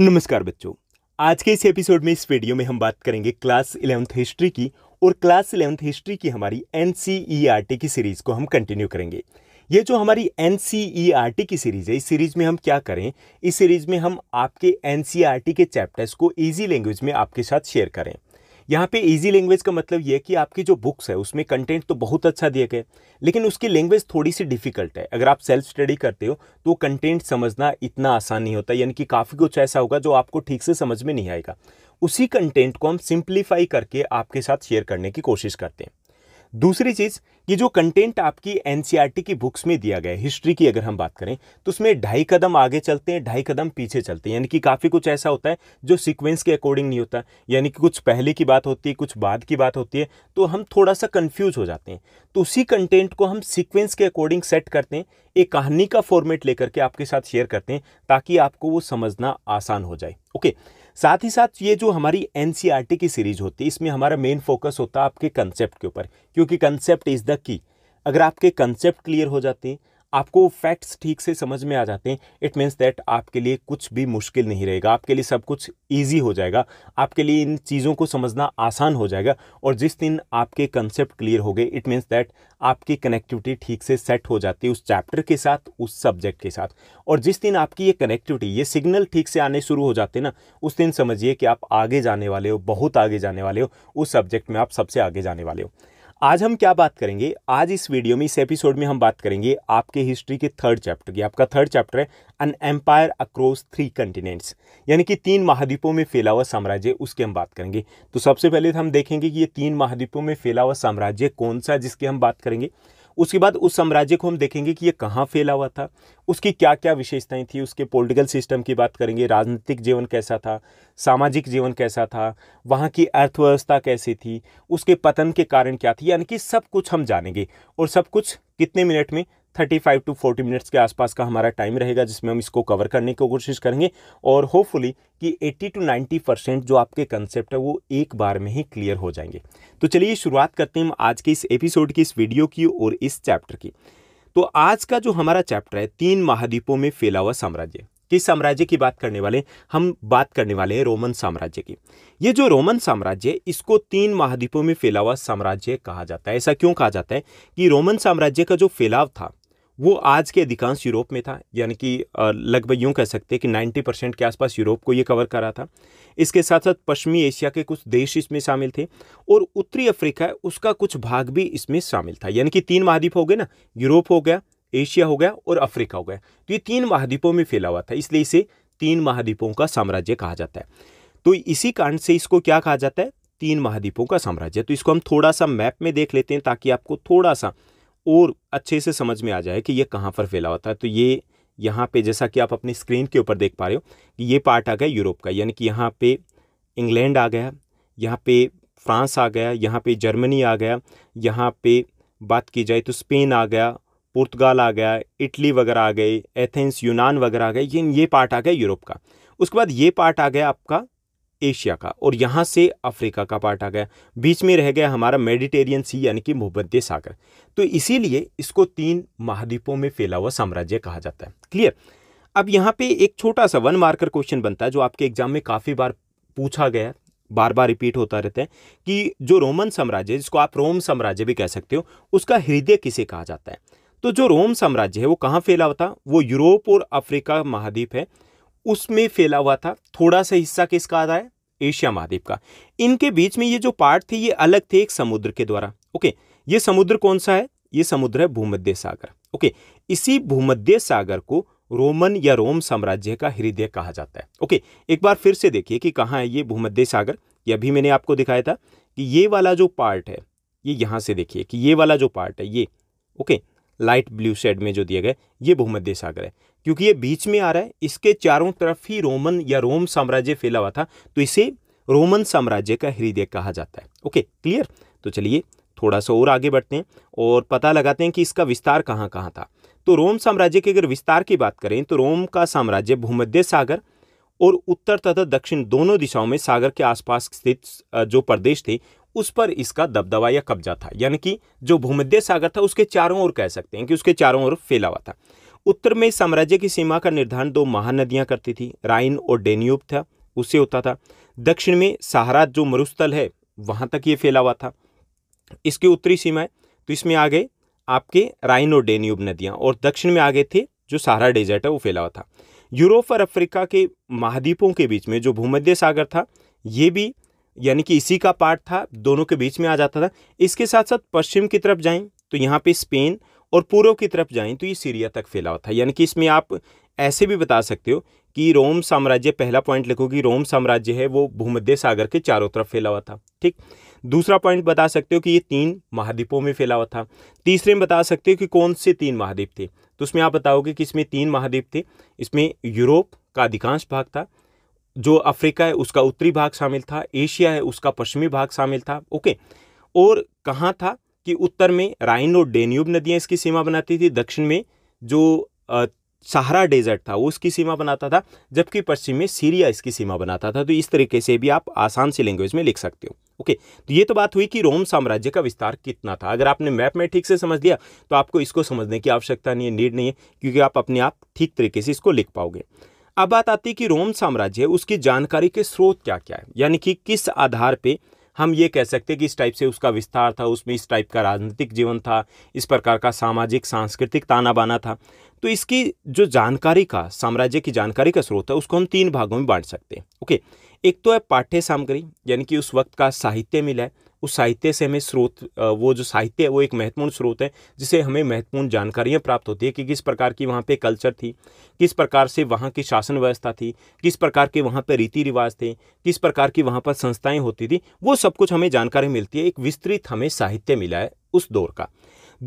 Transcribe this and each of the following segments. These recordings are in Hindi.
नमस्कार बच्चों आज के इस एपिसोड में इस वीडियो में हम बात करेंगे क्लास इलेवंथ हिस्ट्री की और क्लास इलेवंथ हिस्ट्री की हमारी एन e की सीरीज़ को हम कंटिन्यू करेंगे ये जो हमारी एन e की सीरीज़ है इस सीरीज़ में हम क्या करें इस सीरीज़ में हम आपके एन e के चैप्टर्स को ईजी लैंग्वेज में आपके साथ शेयर करें यहाँ पे इजी लैंग्वेज का मतलब ये कि आपकी जो बुक्स है उसमें कंटेंट तो बहुत अच्छा दिया गया लेकिन उसकी लैंग्वेज थोड़ी सी डिफिकल्ट है अगर आप सेल्फ स्टडी करते हो तो कंटेंट समझना इतना आसान नहीं होता यानी कि काफ़ी कुछ ऐसा होगा जो आपको ठीक से समझ में नहीं आएगा उसी कंटेंट को हम सिंप्लीफाई करके आपके साथ शेयर करने की कोशिश करते हैं दूसरी चीज़ ये जो कंटेंट आपकी एन e की बुक्स में दिया गया है हिस्ट्री की अगर हम बात करें तो उसमें ढाई कदम आगे चलते हैं ढाई कदम पीछे चलते हैं यानी कि काफ़ी कुछ ऐसा होता है जो सीक्वेंस के अकॉर्डिंग नहीं होता यानी कि कुछ पहले की बात होती है कुछ बाद की बात होती है तो हम थोड़ा सा कन्फ्यूज हो जाते हैं तो उसी कंटेंट को हम सिक्वेंस के अकॉर्डिंग सेट करते हैं एक कहानी का फॉर्मेट लेकर के आपके साथ शेयर करते हैं ताकि आपको वो समझना आसान हो जाए ओके okay. साथ ही साथ ये जो हमारी एन e की सीरीज होती है इसमें हमारा मेन फोकस होता है आपके कंसेप्ट के ऊपर क्योंकि कंसेप्ट इज़ द की अगर आपके कंसेप्ट क्लियर हो जाते हैं आपको फैक्ट्स ठीक से समझ में आ जाते हैं इट मीन्स दैट आपके लिए कुछ भी मुश्किल नहीं रहेगा आपके लिए सब कुछ ईजी हो जाएगा आपके लिए इन चीज़ों को समझना आसान हो जाएगा और जिस दिन आपके कंसेप्ट क्लियर हो गए इट मीन्स दैट आपकी कनेक्टिविटी ठीक से सेट हो जाती है उस चैप्टर के साथ उस सब्जेक्ट के साथ और जिस दिन आपकी ये कनेक्टिविटी ये सिग्नल ठीक से आने शुरू हो जाते हैं ना उस दिन समझिए कि आप आगे जाने वाले हो बहुत आगे जाने वाले हो उस सब्जेक्ट में आप सबसे आगे जाने वाले हो आज हम क्या बात करेंगे आज इस वीडियो में इस एपिसोड में हम बात करेंगे आपके हिस्ट्री के थर्ड चैप्टर की आपका थर्ड चैप्टर है an empire across three continents यानी कि तीन महाद्वीपों में फैला हुआ साम्राज्य उसकी हम बात करेंगे तो सबसे पहले हम देखेंगे कि ये तीन महाद्वीपों में फैला हुआ साम्राज्य कौन सा जिसकी हम बात करेंगे उसके बाद उस साम्राज्य को हम देखेंगे कि ये कहाँ फैला हुआ था उसकी क्या क्या विशेषताएं थी उसके पॉलिटिकल सिस्टम की बात करेंगे राजनीतिक जीवन कैसा था सामाजिक जीवन कैसा था वहाँ की अर्थव्यवस्था कैसी थी उसके पतन के कारण क्या थी यानी कि सब कुछ हम जानेंगे और सब कुछ कितने मिनट में thirty five to forty minutes के आसपास का हमारा टाइम रहेगा जिसमें हम इसको कवर करने की कोशिश करेंगे और होपफुली कि एट्टी टू नाइन्टी परसेंट जो आपके कंसेप्ट है वो एक बार में ही क्लियर हो जाएंगे तो चलिए शुरुआत करते हैं हम आज के इस एपिसोड की इस वीडियो की और इस चैप्टर की तो आज का जो हमारा चैप्टर है तीन महाद्वीपों में फैला हुआ साम्राज्य किस साम्राज्य की बात करने वाले हम बात करने वाले हैं रोमन साम्राज्य की ये जो रोमन साम्राज्य है इसको तीन महाद्वीपों में फैला हुआ साम्राज्य कहा जाता है ऐसा क्यों कहा जाता है कि रोमन साम्राज्य का जो फैलाव था वो आज के अधिकांश यूरोप में था यानी कि लगभग यूँ कह सकते हैं कि नाइन्टी परसेंट के आसपास यूरोप को ये कवर कर रहा था इसके साथ साथ पश्चिमी एशिया के कुछ देश इसमें शामिल थे और उत्तरी अफ्रीका उसका कुछ भाग भी इसमें शामिल था यानी कि तीन महाद्वीप हो गए ना यूरोप हो गया एशिया हो गया और अफ्रीका हो गया तो ये तीन महाद्वीपों में फैला हुआ था इसलिए इसे तीन महाद्वीपों का साम्राज्य कहा जाता है तो इसी कारण से इसको क्या कहा जाता है तीन महाद्वीपों का साम्राज्य तो इसको हम थोड़ा सा मैप में देख लेते हैं ताकि आपको थोड़ा सा और अच्छे से समझ में आ जाए कि ये कहाँ पर फैला होता है तो ये यहाँ पे जैसा कि आप अपनी स्क्रीन के ऊपर देख पा रहे हो कि ये पार्ट आ गया यूरोप का यानी कि यहाँ पे इंग्लैंड आ गया यहाँ पे फ्रांस आ गया यहाँ पे जर्मनी आ गया यहाँ पे बात की जाए तो स्पेन आ गया पुर्तगाल आ गया इटली वगैरह आ गई एथेंस यूनान वगैरह आ गए ये ये पार्ट आ गया यूरोप का उसके बाद ये पार्ट आ गया आपका एशिया का और यहाँ से अफ्रीका का पार्ट आ गया बीच में रह गया हमारा मेडिटेरियन सी यानी कि भूमध्य सागर तो इसीलिए इसको तीन महाद्वीपों में फैला हुआ साम्राज्य कहा जाता है क्लियर अब यहाँ पे एक छोटा सा वन मार्कर क्वेश्चन बनता है जो आपके एग्जाम में काफ़ी बार पूछा गया बार बार रिपीट होता रहता है कि जो रोमन साम्राज्य जिसको आप रोम साम्राज्य भी कह सकते हो उसका हृदय किसे कहा जाता है तो जो रोम साम्राज्य है वो कहाँ फैला हुआ था वो यूरोप और अफ्रीका महाद्वीप है उसमें फैला हुआ था थोड़ा सा हिस्सा किसका आ रहा है एशिया महाद्वीप का इनके बीच में ये जो पार्ट थे ये अलग थे एक समुद्र के द्वारा ओके ये समुद्र कौन सा है ये समुद्र है भूमध्य सागर ओके इसी भूमध्य सागर को रोमन या रोम साम्राज्य का हृदय कहा जाता है ओके एक बार फिर से देखिए कि कहाँ है ये भूमध्य सागर ये अभी मैंने आपको दिखाया था कि ये वाला जो पार्ट है ये यहाँ से देखिए कि ये वाला जो पार्ट है ये ओके लाइट ब्लू शेड में जो दिया गया ये भूमध्य सागर है क्योंकि ये बीच में आ रहा है इसके चारों तरफ ही रोमन या रोम साम्राज्य फैला हुआ था तो इसे रोमन साम्राज्य का हृदय कहा जाता है ओके क्लियर तो चलिए थोड़ा सा और आगे बढ़ते हैं और पता लगाते हैं कि इसका विस्तार कहाँ कहाँ था तो रोम साम्राज्य के अगर विस्तार की बात करें तो रोम का साम्राज्य भूमध्य सागर और उत्तर तथा दक्षिण दोनों दिशाओं में सागर के आसपास स्थित जो प्रदेश थे उस पर इसका दबदबा या कब्जा था यानी कि जो भूमध्य सागर था उसके चारों ओर कह सकते हैं कि उसके चारों ओर फैला हुआ था उत्तर में साम्राज्य की सीमा का निर्धारण दो महानदियां करती थी राइन और डेन्यूब था उससे होता था दक्षिण में सहारा जो मरुस्थल है वहाँ तक ये फैला हुआ था इसकी उत्तरी है तो इसमें आ गए आपके राइन और डेन्यूब नदियाँ और दक्षिण में आ गए थे जो सहारा डेजर्ट है वो फैला हुआ था यूरोप और अफ्रीका के महाद्वीपों के बीच में जो भूमध्य सागर था ये भी यानी कि इसी का पार्ट था दोनों के बीच में आ जाता था इसके साथ साथ पश्चिम की तरफ जाएं तो यहाँ पे स्पेन और पूर्व की तरफ जाएं तो ये सीरिया तक फैला हुआ था यानी कि इसमें आप ऐसे भी बता सकते हो कि रोम साम्राज्य पहला पॉइंट लिखो कि रोम साम्राज्य है वो भूमध्य सागर के चारों तरफ फैला हुआ था ठीक दूसरा पॉइंट बता सकते हो कि ये तीन महाद्वीपों में फैला हुआ था तीसरे में बता सकते हो कि कौन से तीन महाद्वीप थे तो उसमें आप बताओगे कि इसमें तीन महाद्वीप थे इसमें यूरोप का अधिकांश भाग था जो अफ्रीका है उसका उत्तरी भाग शामिल था एशिया है उसका पश्चिमी भाग शामिल था ओके और कहाँ था कि उत्तर में राइन और डेन्यूब नदियाँ इसकी सीमा बनाती थी दक्षिण में जो सहारा डेजर्ट था वो इसकी सीमा बनाता था जबकि पश्चिम में सीरिया इसकी सीमा बनाता था तो इस तरीके से भी आप आसान सी लैंग्वेज में लिख सकते हो ओके तो ये तो बात हुई कि रोम साम्राज्य का विस्तार कितना था अगर आपने मैप में ठीक से समझ लिया तो आपको इसको समझने की आवश्यकता नहीं है नीड नहीं है क्योंकि आप अपने आप ठीक तरीके से इसको लिख पाओगे अब बात आती है कि रोम साम्राज्य उसकी जानकारी के स्रोत क्या क्या है यानी कि किस आधार पर हम ये कह सकते कि इस टाइप से उसका विस्तार था उसमें इस टाइप का राजनीतिक जीवन था इस प्रकार का सामाजिक सांस्कृतिक ताना बाना था तो इसकी जो जानकारी का साम्राज्य की जानकारी का स्रोत है उसको हम तीन भागों में बांट सकते हैं ओके एक तो है पाठ्य सामग्री यानी कि उस वक्त का साहित्य मिला है उस साहित्य से हमें स्रोत वो जो साहित्य है वो एक महत्वपूर्ण स्रोत है जिसे हमें महत्वपूर्ण जानकारियाँ प्राप्त होती है कि किस प्रकार की वहाँ पे कल्चर थी किस प्रकार से वहाँ की शासन व्यवस्था थी किस प्रकार के वहाँ पर रीति रिवाज थे किस प्रकार की वहाँ पर संस्थाएँ होती थी वो सब कुछ हमें जानकारी मिलती है एक विस्तृत हमें साहित्य मिला है उस दौर का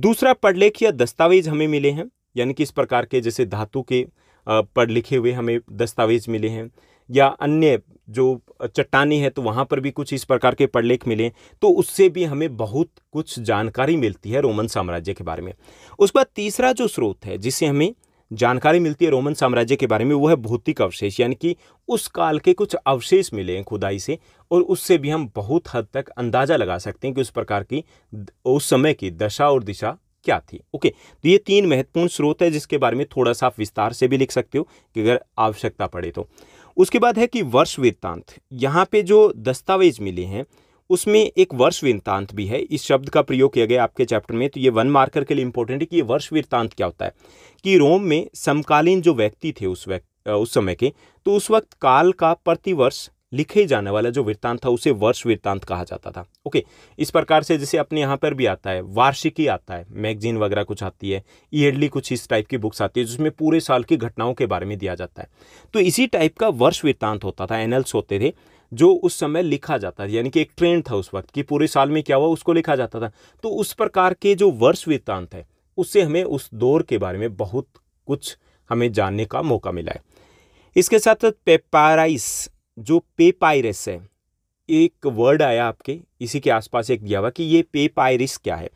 दूसरा पढ़लेख या दस्तावेज हमें मिले हैं यानी कि इस प्रकार के जैसे धातु के पढ़ लिखे हुए हमें दस्तावेज मिले हैं या अन्य जो चट्टानी है तो वहाँ पर भी कुछ इस प्रकार के पढ़लेख मिले तो उससे भी हमें बहुत कुछ जानकारी मिलती है रोमन साम्राज्य के बारे में उसके बाद तीसरा जो स्रोत है जिससे हमें जानकारी मिलती है रोमन साम्राज्य के बारे में वो है भौतिक अवशेष यानी कि उस काल के कुछ अवशेष मिले हैं खुदाई से और उससे भी हम बहुत हद तक अंदाज़ा लगा सकते हैं कि उस प्रकार की उस समय की दशा और दिशा क्या थी ओके तो ये तीन महत्वपूर्ण स्रोत है जिसके बारे में थोड़ा सा आप विस्तार से भी लिख सकते हो कि अगर आवश्यकता पड़े तो उसके बाद है कि वर्ष वृत्तांत यहाँ पे जो दस्तावेज मिले हैं उसमें एक वर्ष वृत्तांत भी है इस शब्द का प्रयोग किया गया आपके चैप्टर में तो ये वन मार्कर के लिए इंपॉर्टेंट है कि ये वर्ष वृत्तांत क्या होता है कि रोम में समकालीन जो व्यक्ति थे उस व्यक्ति उस समय के तो उस वक्त काल का प्रतिवर्ष लिखे जाने वाला जो वृत्तांत था उसे वर्ष वृत्तांत कहा जाता था ओके इस प्रकार से जैसे अपने यहाँ पर भी आता है वार्षिकी आता है मैगजीन वगैरह कुछ आती है ईयरली कुछ इस टाइप की बुक्स आती है जिसमें पूरे साल की घटनाओं के बारे में दिया जाता है तो इसी टाइप का वर्ष वृत्तांत होता था एनल्स होते थे जो उस समय लिखा जाता था यानी कि एक ट्रेंड था उस वक्त कि पूरे साल में क्या हुआ उसको लिखा जाता था तो उस प्रकार के जो वर्ष वृत्तांत है उससे हमें उस दौर के बारे में बहुत कुछ हमें जानने का मौका मिला है इसके साथ साथ पेपाराइस जो पे पायरस है एक वर्ड आया आपके इसी के आसपास एक दिया हुआ कि ये पे पायरिस क्या है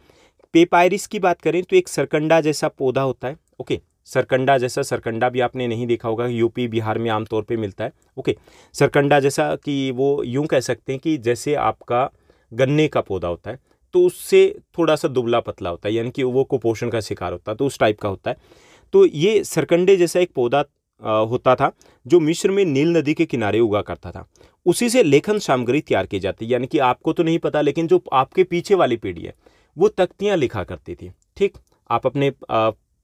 पे पायरिस की बात करें तो एक सरकंडा जैसा पौधा होता है ओके सरकंडा जैसा सरकंडा भी आपने नहीं देखा होगा यूपी बिहार में आमतौर पे मिलता है ओके सरकंडा जैसा कि वो यूं कह सकते हैं कि जैसे आपका गन्ने का पौधा होता है तो उससे थोड़ा सा दुबला पतला होता है यानी कि वो कुपोषण का शिकार होता है तो उस टाइप का होता है तो ये सरकंडे जैसा एक पौधा होता था जो मिस्र में नील नदी के किनारे उगा करता था उसी से लेखन सामग्री तैयार की जाती है यानी कि आपको तो नहीं पता लेकिन जो आपके पीछे वाली पीढ़ी है वो तख्तियाँ लिखा करती थी ठीक आप अपने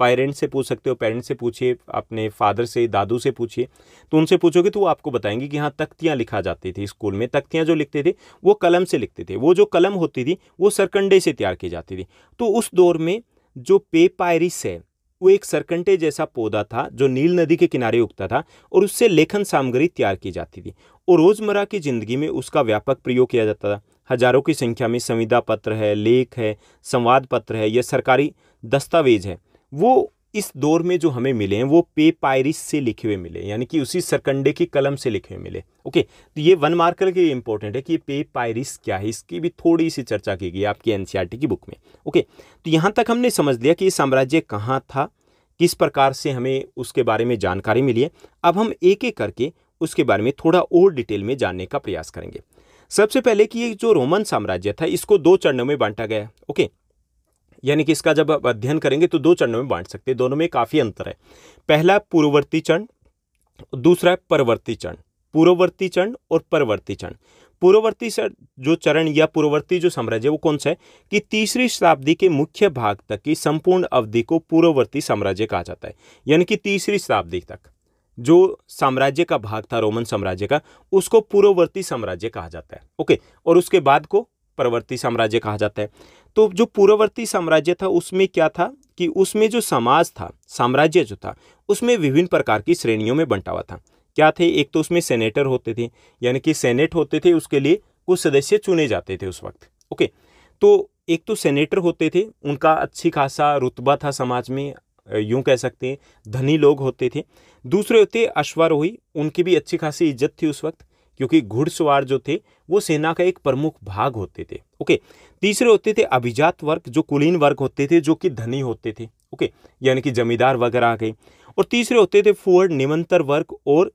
पेरेंट्स से पूछ सकते हो पेरेंट्स से पूछिए अपने फादर से दादू से पूछिए तो उनसे पूछोगे तो वो आपको बताएंगे कि हाँ तख्तियाँ लिखा जाती थी स्कूल में तख्तियाँ जो लिखते थे वो कलम से लिखते थे वो जो कलम होती थी वो सरकंडे से तैयार की जाती थी तो उस दौर में जो पेपायरिस है वो एक सरकंटे जैसा पौधा था जो नील नदी के किनारे उगता था और उससे लेखन सामग्री तैयार की जाती थी और रोज़मर्रा की ज़िंदगी में उसका व्यापक प्रयोग किया जाता था हजारों की संख्या में संविदा पत्र है लेख है संवाद पत्र है यह सरकारी दस्तावेज है वो इस दौर में जो हमें मिले हैं वो पे पायरिस से लिखे हुए मिले यानी कि उसी सरकंडे की कलम से लिखे हुए मिले ओके तो ये वन मार्कर के इंपॉर्टेंट है कि ये पे पायरिस क्या है इसकी भी थोड़ी सी चर्चा की गई आपकी एन e की बुक में ओके तो यहाँ तक हमने समझ लिया कि ये साम्राज्य कहाँ था किस प्रकार से हमें उसके बारे में जानकारी मिली है अब हम एक एक करके उसके बारे में थोड़ा और डिटेल में जानने का प्रयास करेंगे सबसे पहले कि ये जो रोमन साम्राज्य था इसको दो चरणों में बांटा गया ओके यानी कि इसका जब आप अध्ययन करेंगे तो दो चरणों में बांट सकते हैं दोनों में काफ़ी अंतर है पहला पूर्ववर्ती चरण दूसरा है परवर्ती चरण पूर्ववर्ती चरण और परवर्ती चरण पूर्ववर्ती जो चरण या पूर्ववर्ती जो साम्राज्य वो कौन सा है कि तीसरी शताब्दी के मुख्य भाग तक की संपूर्ण अवधि को पूर्ववर्ती साम्राज्य कहा जाता है यानी कि तीसरी शताब्दी तक जो साम्राज्य का भाग था रोमन साम्राज्य का उसको पूर्ववर्ती साम्राज्य कहा जाता है ओके और उसके बाद को परवर्ती साम्राज्य कहा जाता है तो जो पूर्ववर्ती साम्राज्य था उसमें क्या था कि उसमें जो समाज था साम्राज्य जो था उसमें विभिन्न प्रकार की श्रेणियों में बंटा हुआ था क्या थे एक तो उसमें सेनेटर होते थे यानी कि सेनेट होते थे उसके लिए कुछ सदस्य चुने जाते थे उस वक्त ओके तो एक तो सेनेटर होते थे उनका अच्छी खासा रुतबा था समाज में यूं कह सकते हैं धनी लोग होते थे दूसरे होते अश्वारोही उनकी भी अच्छी खासी इज्जत थी उस वक्त क्योंकि घुड़सवार जो थे वो सेना का एक प्रमुख भाग होते थे ओके तीसरे होते थे अभिजात वर्ग जो कुलीन वर्ग होते थे जो कि धनी होते थे ओके यानी कि जमींदार वगैरह आ गए और तीसरे होते थे फुअर निमंत्र वर्ग और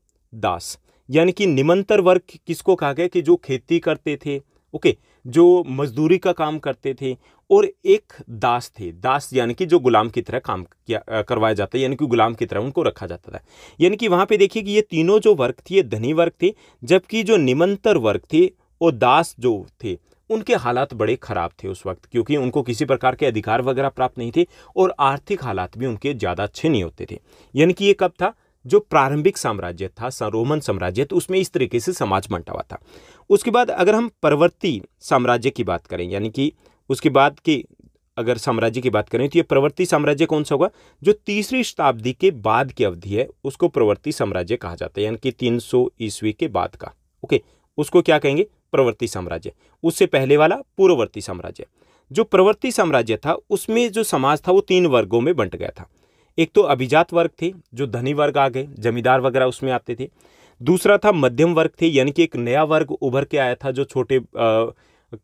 दास यानी कि निमंत्र वर्ग किसको कहा गया कि जो खेती करते थे ओके जो मजदूरी का काम करते थे और एक दास थे दास यानी कि जो गुलाम की तरह काम किया करवाया जाता है यानी कि गुलाम की तरह उनको रखा जाता था यानी कि वहाँ पे देखिए कि ये तीनों जो वर्ग थे ये धनी वर्ग थे जबकि जो निमंतर वर्ग थे और दास जो थे उनके हालात बड़े ख़राब थे उस वक्त क्योंकि उनको किसी प्रकार के अधिकार वगैरह प्राप्त नहीं थे और आर्थिक हालात भी उनके ज़्यादा अच्छे नहीं होते थे यानी कि ये कब था जो प्रारंभिक साम्राज्य था रोमन साम्राज्य तो उसमें इस तरीके से समाज बंटा हुआ था उसके बाद अगर हम परवर्ती साम्राज्य की बात करें यानी कि उसके बाद की अगर साम्राज्य की बात करें तो ये प्रवर्ती साम्राज्य कौन सा होगा जो तीसरी शताब्दी के बाद की अवधि है उसको प्रवर्ती साम्राज्य कहा जाता है यानी कि तीन ईस्वी के बाद का ओके उसको क्या कहेंगे प्रवर्ती साम्राज्य उससे पहले वाला पूर्ववर्ती साम्राज्य जो प्रवर्ती साम्राज्य था उसमें जो समाज था वो तीन वर्गों में बंट गया था एक तो अभिजात वर्ग थे जो धनी वर्ग आ गए जमींदार वगैरह उसमें आते थे दूसरा था मध्यम वर्ग थे यानी कि एक नया वर्ग उभर के आया था जो छोटे आ,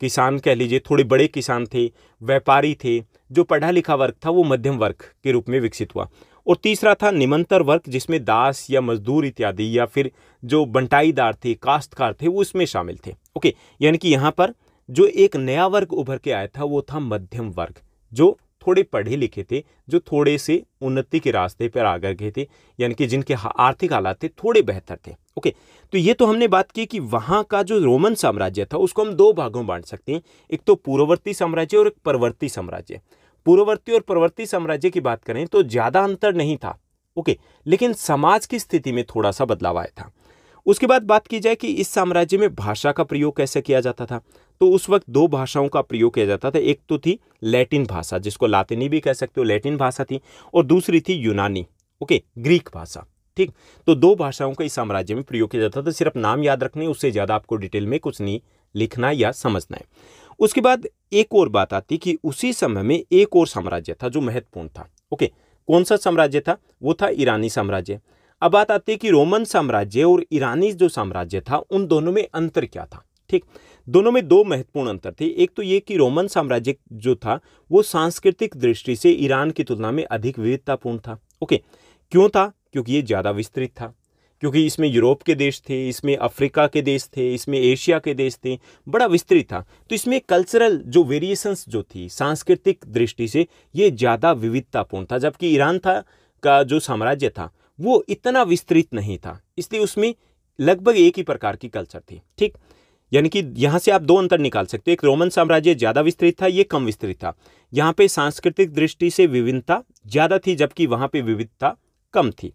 किसान कह लीजिए थोड़े बड़े किसान थे व्यापारी थे जो पढ़ा लिखा वर्ग था वो मध्यम वर्ग के रूप में विकसित हुआ और तीसरा था निमंतर वर्ग जिसमें दास या मजदूर इत्यादि या फिर जो बंटाईदार थे काश्तकार थे वो इसमें शामिल थे ओके यानी कि यहाँ पर जो एक नया वर्ग उभर के आया था वो था मध्यम वर्ग जो थोड़े पढ़े लिखे थे जो थोड़े से उन्नति के रास्ते पर आगे गए थे यानी कि जिनके आर्थिक हालात थे थोड़े बेहतर थे ओके तो ये तो हमने बात की कि वहाँ का जो रोमन साम्राज्य था उसको हम दो भागों में बांट सकते हैं एक तो पूर्ववर्ती साम्राज्य और एक परवर्ती साम्राज्य पूर्ववर्ती और परवर्ती साम्राज्य की बात करें तो ज़्यादा अंतर नहीं था ओके लेकिन समाज की स्थिति में थोड़ा सा बदलाव आया था उसके बाद बात की जाए कि इस साम्राज्य में भाषा का प्रयोग कैसे किया जाता था तो उस वक्त दो भाषाओं का प्रयोग किया जाता था एक तो थी लैटिन भाषा जिसको लातिनी भी कह सकते हो लैटिन भाषा थी और दूसरी थी यूनानी ओके ग्रीक भाषा ठीक तो दो भाषाओं का इस साम्राज्य में प्रयोग किया जाता था सिर्फ नाम याद रखने उससे ज़्यादा आपको डिटेल में कुछ नहीं लिखना या समझना है उसके बाद एक और बात आती कि उसी समय में एक और साम्राज्य था जो महत्वपूर्ण था ओके कौन सा साम्राज्य था वो था ईरानी साम्राज्य अब बात आती है कि रोमन साम्राज्य और ईरानी जो साम्राज्य था उन दोनों में अंतर क्या था ठीक दोनों में दो महत्वपूर्ण अंतर थे एक तो ये कि रोमन साम्राज्य जो था वो सांस्कृतिक दृष्टि से ईरान की तुलना में अधिक विविधतापूर्ण था ओके क्यों था क्योंकि ये ज़्यादा विस्तृत था क्योंकि इसमें यूरोप के देश थे इसमें अफ्रीका के देश थे इसमें एशिया के देश थे बड़ा विस्तृत था तो इसमें कल्चरल जो वेरिएशंस जो थी सांस्कृतिक दृष्टि से ये ज़्यादा विविधतापूर्ण था जबकि ईरान था का जो साम्राज्य था वो इतना विस्तृत नहीं था इसलिए उसमें लगभग एक ही प्रकार की कल्चर थी ठीक यानी कि यहाँ से आप दो अंतर निकाल सकते एक रोमन साम्राज्य ज़्यादा विस्तृत था ये कम विस्तृत था यहाँ पे सांस्कृतिक दृष्टि से विभिन्नता ज़्यादा थी जबकि वहाँ पे विविधता कम थी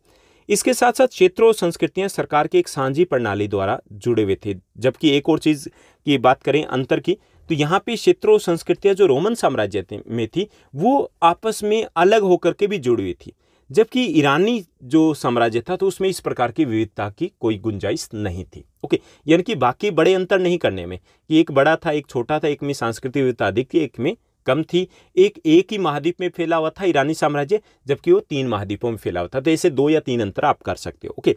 इसके साथ साथ क्षेत्रों और संस्कृतियां सरकार की एक साझी प्रणाली द्वारा जुड़े हुए थे जबकि एक और चीज़ की बात करें अंतर की तो यहाँ पे क्षेत्रों और संस्कृतियाँ जो रोमन साम्राज्य में थी वो आपस में अलग होकर के भी जुड़ी हुई थी जबकि ईरानी जो साम्राज्य था तो उसमें इस प्रकार की विविधता की कोई गुंजाइश नहीं थी ओके यानी कि बाकी बड़े अंतर नहीं करने में कि एक बड़ा था एक छोटा था एक में सांस्कृतिक विविधता अधिक थी एक में कम थी एक एक ही महाद्वीप में फैला हुआ था ईरानी साम्राज्य जबकि वो तीन महाद्वीपों में फैला हुआ था तो ऐसे दो या तीन अंतर आप कर सकते हो ओके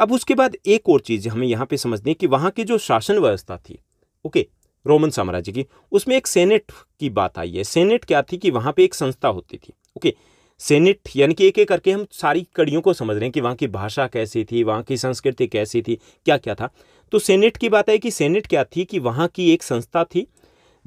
अब उसके बाद एक और चीज़ हमें यहाँ पे समझनी कि वहाँ की जो शासन व्यवस्था थी ओके रोमन साम्राज्य की उसमें एक सेनेट की बात आई है सेनेट क्या थी कि वहाँ पे एक संस्था होती थी ओके सेनेट यानी कि एक एक करके हम सारी कड़ियों को समझ रहे हैं कि वहाँ की भाषा कैसी थी वहाँ की संस्कृति कैसी थी क्या क्या था तो सेनेट की बात है कि सेनेट क्या थी कि वहाँ की एक संस्था थी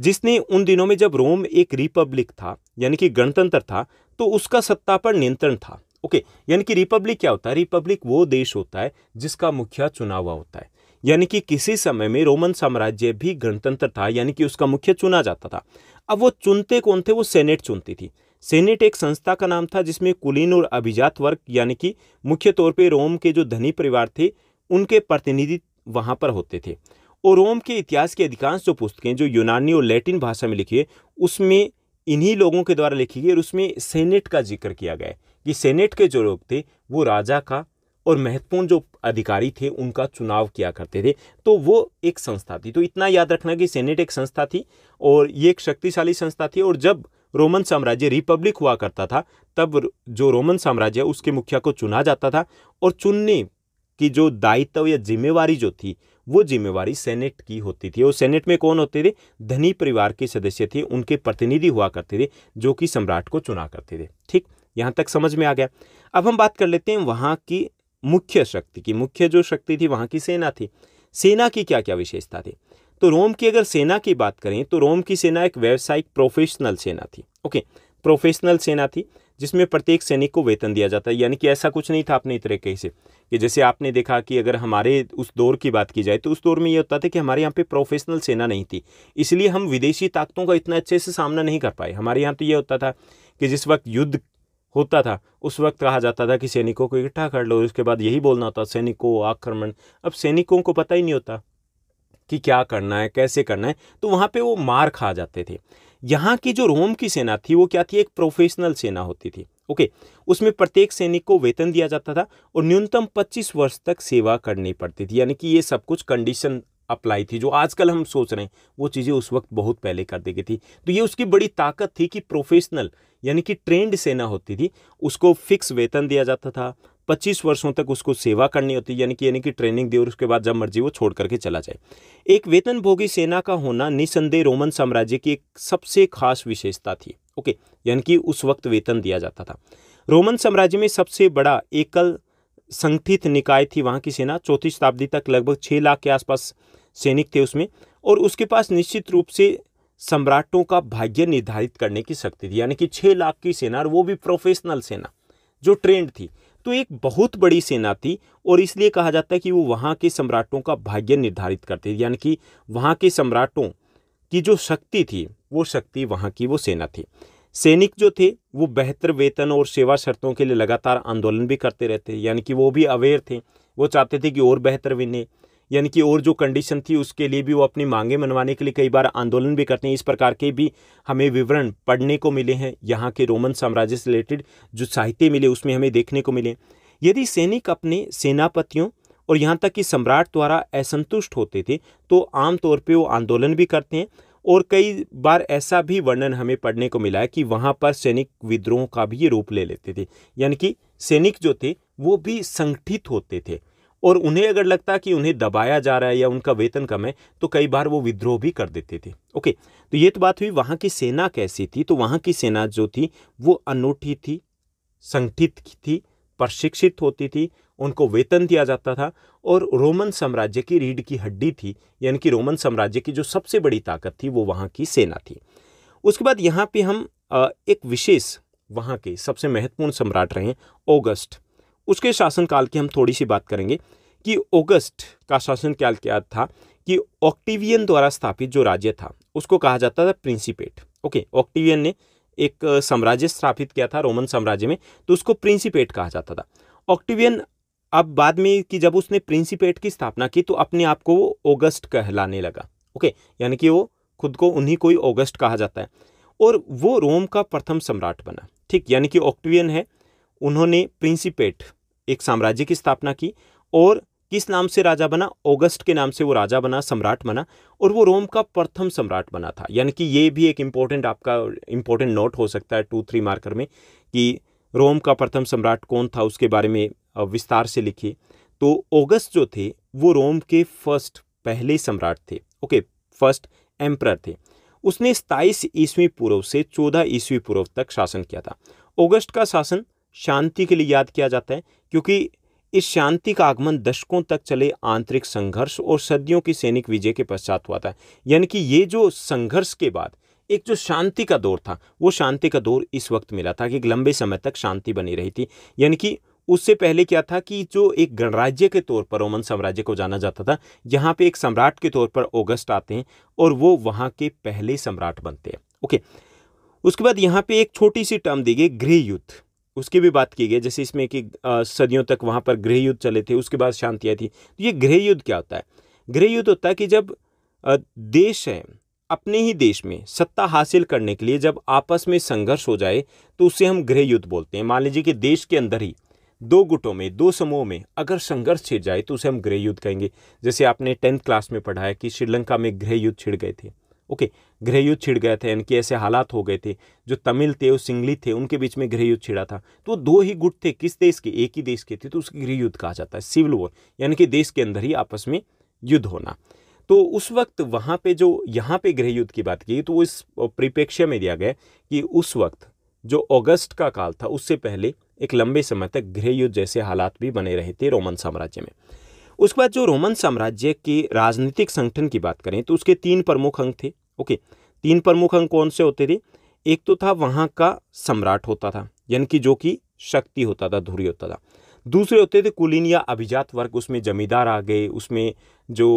जिसने उन दिनों में जब रोम एक रिपब्लिक था यानी कि गणतंत्र था तो उसका सत्ता पर नियंत्रण था ओके यानी कि रिपब्लिक क्या होता है रिपब्लिक वो देश होता है जिसका मुखिया चुना हुआ होता है यानी कि किसी समय में रोमन साम्राज्य भी गणतंत्र था यानी कि उसका मुख्य चुना जाता था अब वो चुनते कौन थे वो सेनेट चुनती थी सेनेट एक संस्था का नाम था जिसमें कुलीन और अभिजात वर्ग यानी कि मुख्य तौर पे रोम के जो धनी परिवार थे उनके प्रतिनिधि वहाँ पर होते थे और रोम के इतिहास की अधिकांश जो पुस्तकें जो यूनानी और लैटिन भाषा में लिखी है उसमें इन्हीं लोगों के द्वारा लिखी गई और उसमें सेनेट का जिक्र किया गया है कि सेनेट के जो लोग थे वो राजा का और महत्वपूर्ण जो अधिकारी थे उनका चुनाव किया करते थे तो वो एक संस्था थी तो इतना याद रखना कि सेनेट एक संस्था थी और ये एक शक्तिशाली संस्था थी और जब रोमन साम्राज्य रिपब्लिक हुआ करता था तब जो रोमन साम्राज्य उसके मुखिया को चुना जाता था और चुनने की जो दायित्व या जिम्मेवारी जो थी वो जिम्मेवारी सेनेट की होती थी और सेनेट में कौन होते थे धनी परिवार के सदस्य थे उनके प्रतिनिधि हुआ करते थे जो कि सम्राट को चुना करते थे ठीक यहाँ तक समझ में आ गया अब हम बात कर लेते हैं वहाँ की मुख्य शक्ति की मुख्य जो शक्ति थी वहाँ की सेना थी सेना की क्या क्या विशेषता थी तो रोम की अगर सेना की बात करें तो रोम की सेना एक व्यावसायिक प्रोफेशनल सेना थी ओके प्रोफेशनल सेना थी जिसमें प्रत्येक सैनिक को वेतन दिया जाता है यानी कि ऐसा कुछ नहीं था अपने तरीके से कि जैसे आपने देखा कि अगर हमारे उस दौर की बात की जाए तो उस दौर में ये होता था कि हमारे यहाँ पे प्रोफेशनल सेना नहीं थी इसलिए हम विदेशी ताकतों का इतना अच्छे से सामना नहीं कर पाए हमारे यहाँ तो ये होता था कि जिस वक्त युद्ध होता था उस वक्त कहा जाता था कि सैनिकों को इकट्ठा कर लो उसके बाद यही बोलना होता सैनिकों आक्रमण अब सैनिकों को पता ही नहीं होता कि क्या करना है कैसे करना है तो वहाँ पर वो मार खा जाते थे यहाँ की जो रोम की सेना थी वो क्या थी एक प्रोफेशनल सेना होती थी ओके उसमें प्रत्येक सैनिक को वेतन दिया जाता था और न्यूनतम 25 वर्ष तक सेवा करनी पड़ती थी यानी कि ये सब कुछ कंडीशन अप्लाई थी जो आजकल हम सोच रहे हैं वो चीज़ें उस वक्त बहुत पहले कर दी गई थी तो ये उसकी बड़ी ताकत थी कि प्रोफेशनल यानी कि ट्रेंड सेना होती थी उसको फिक्स वेतन दिया जाता था पच्चीस वर्षों तक उसको सेवा करनी होती है यानी कि यानी कि ट्रेनिंग दी और उसके बाद जब मर्जी वो छोड़ करके चला जाए एक वेतनभोगी सेना का होना निसंदेह रोमन साम्राज्य की एक सबसे खास विशेषता थी ओके यानी कि उस वक्त वेतन दिया जाता था रोमन साम्राज्य में सबसे बड़ा एकल संगठित निकाय थी वहाँ की सेना चौथी शताब्दी तक लगभग छः लाख के आसपास सैनिक थे उसमें और उसके पास निश्चित रूप से सम्राटों का भाग्य निर्धारित करने की शक्ति थी यानी कि छः लाख की सेना और वो भी प्रोफेशनल सेना जो ट्रेंड थी तो एक बहुत बड़ी सेना थी और इसलिए कहा जाता है कि वो वहाँ के सम्राटों का भाग्य निर्धारित करते यानी कि वहाँ के सम्राटों की जो शक्ति थी वो शक्ति वहाँ की वो सेना थी सैनिक जो थे वो बेहतर वेतन और सेवा शर्तों के लिए लगातार आंदोलन भी करते रहते यानी कि वो भी अवेयर थे वो चाहते थे कि और बेहतर बने यानी कि और जो कंडीशन थी उसके लिए भी वो अपनी मांगे मनवाने के लिए कई बार आंदोलन भी करते हैं इस प्रकार के भी हमें विवरण पढ़ने को मिले हैं यहाँ के रोमन साम्राज्य से रिलेटेड जो साहित्य मिले उसमें हमें देखने को मिले यदि सैनिक अपने सेनापतियों और यहाँ तक कि सम्राट द्वारा असंतुष्ट होते थे तो आमतौर पर वो आंदोलन भी करते हैं और कई बार ऐसा भी वर्णन हमें पढ़ने को मिला है कि वहाँ पर सैनिक विद्रोह का भी ये रूप ले लेते थे यानी कि सैनिक जो थे वो भी संगठित होते थे और उन्हें अगर लगता कि उन्हें दबाया जा रहा है या उनका वेतन कम है तो कई बार वो विद्रोह भी कर देते थे ओके तो ये तो बात हुई वहाँ की सेना कैसी थी तो वहाँ की सेना जो थी वो अनूठी थी संगठित थी प्रशिक्षित होती थी उनको वेतन दिया जाता था और रोमन साम्राज्य की रीढ़ की हड्डी थी यानी कि रोमन साम्राज्य की जो सबसे बड़ी ताकत थी वो वहाँ की सेना थी उसके बाद यहाँ पे हम एक विशेष वहाँ के सबसे महत्वपूर्ण सम्राट रहे ऑगस्ट उसके शासनकाल की हम थोड़ी सी बात करेंगे कि ओगस्ट का शासनकाल क्या था कि ऑक्टिवियन द्वारा स्थापित जो राज्य था उसको कहा जाता था प्रिंसिपेट ओके ऑक्टिवियन ने एक साम्राज्य स्थापित किया था रोमन साम्राज्य में तो उसको प्रिंसिपेट कहा जाता था ऑक्टिवियन अब बाद में कि जब उसने प्रिंसिपेट की स्थापना की तो अपने आप को वो ओगस्ट कहलाने लगा ओके यानी कि वो खुद को उन्हीं को ही ओगस्ट कहा जाता है और वो रोम का प्रथम सम्राट बना ठीक यानी कि ऑक्टिवियन है उन्होंने प्रिंसिपेट एक साम्राज्य की स्थापना की और किस नाम से राजा बना ओगस्ट के नाम से वो राजा बना सम्राट बना और वो रोम का प्रथम सम्राट बना था यानी कि ये भी एक इम्पोर्टेंट आपका इम्पोर्टेंट नोट हो सकता है टू थ्री मार्कर में कि रोम का प्रथम सम्राट कौन था उसके बारे में विस्तार से लिखिए तो ओगस्ट जो थे वो रोम के फर्स्ट पहले सम्राट थे ओके फर्स्ट एम्प्रर थे उसने सताईस ईस्वी पूर्व से चौदह ईस्वी पूर्व तक शासन किया था ओगस्ट का शासन शांति के लिए याद किया जाता है क्योंकि इस शांति का आगमन दशकों तक चले आंतरिक संघर्ष और सदियों की सैनिक विजय के पश्चात हुआ था यानी कि ये जो संघर्ष के बाद एक जो शांति का दौर था वो शांति का दौर इस वक्त मिला था कि एक लंबे समय तक शांति बनी रही थी यानी कि उससे पहले क्या था कि जो एक गणराज्य के तौर पर रोमन साम्राज्य को जाना जाता था यहाँ पे एक सम्राट के तौर पर ओगस्ट आते हैं और वो वहाँ के पहले सम्राट बनते हैं ओके उसके बाद यहाँ पे एक छोटी सी टर्म दी गई गृह युद्ध उसकी भी बात की गई जैसे इसमें कि सदियों तक वहाँ पर गृह युद्ध चले थे उसके बाद शांति आई थी तो ये गृह युद्ध क्या होता है गृह युद्ध होता है कि जब देश है अपने ही देश में सत्ता हासिल करने के लिए जब आपस में संघर्ष हो जाए तो उसे हम गृह युद्ध बोलते हैं मान लीजिए कि देश के अंदर ही दो गुटों में दो समूहों में अगर संघर्ष छिड़ जाए तो उसे हम गृह युद्ध कहेंगे जैसे आपने टेंथ क्लास में पढ़ा है कि श्रीलंका में गृह युद्ध छिड़ गए थे ओके गृह युद्ध छिड़ गए थे यानी कि ऐसे हालात हो गए थे जो तमिल थे और सिंगली थे उनके बीच में गृह युद्ध छिड़ा था तो दो ही गुट थे किस देश के एक ही देश के थे तो उसके गृह युद्ध कहा जाता है सिविल वॉर यानी कि देश के अंदर ही आपस में युद्ध होना तो उस वक्त वहाँ पे जो यहाँ पे गृह युद्ध की बात की तो वो इस परिप्रेक्ष्य में दिया गया कि उस वक्त जो अगस्त का काल था उससे पहले एक लंबे समय तक गृह युद्ध जैसे हालात भी बने रहे थे रोमन साम्राज्य में उसके बाद जो रोमन साम्राज्य के राजनीतिक संगठन की बात करें तो उसके तीन प्रमुख अंग थे ओके तीन प्रमुख अंग कौन से होते थे एक तो था वहाँ का सम्राट होता था यानी कि जो कि शक्ति होता था धुरी होता था दूसरे होते थे कुलीन या अभिजात वर्ग उसमें जमींदार आ गए उसमें जो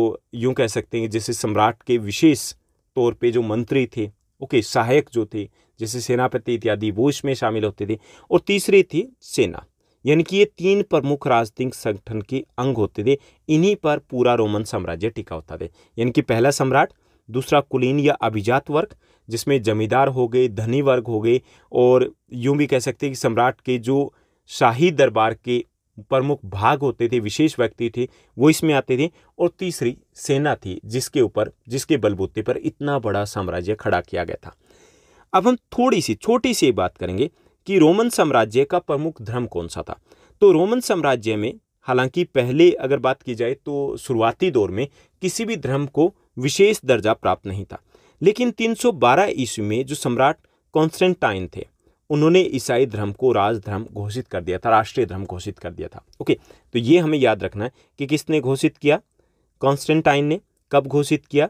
यूँ कह सकते हैं जैसे सम्राट के विशेष तौर पे जो मंत्री थे ओके सहायक जो थे जैसे सेनापति इत्यादि वो इसमें शामिल होते थे और तीसरे थी सेना यानी कि ये तीन प्रमुख राजनीतिक संगठन के अंग होते थे इन्हीं पर पूरा रोमन साम्राज्य टिका होता थे यानी कि पहला सम्राट दूसरा कुलीन या अभिजात वर्ग जिसमें जमींदार हो गए धनी वर्ग हो गए और यूं भी कह सकते हैं कि सम्राट के जो शाही दरबार के प्रमुख भाग होते थे विशेष व्यक्ति थे वो इसमें आते थे और तीसरी सेना थी जिसके ऊपर जिसके बलबूते पर इतना बड़ा साम्राज्य खड़ा किया गया था अब हम थोड़ी सी छोटी सी बात करेंगे कि रोमन साम्राज्य का प्रमुख धर्म कौन सा था तो रोमन साम्राज्य में हालांकि पहले अगर बात की जाए तो शुरुआती दौर में किसी भी धर्म को विशेष दर्जा प्राप्त नहीं था लेकिन 312 ईस्वी में जो सम्राट कॉन्स्टेंटाइन थे उन्होंने ईसाई धर्म को राजधर्म घोषित कर दिया था राष्ट्रीय धर्म घोषित कर दिया था ओके तो ये हमें याद रखना है कि किसने घोषित किया कॉन्स्टेंटाइन ने कब घोषित किया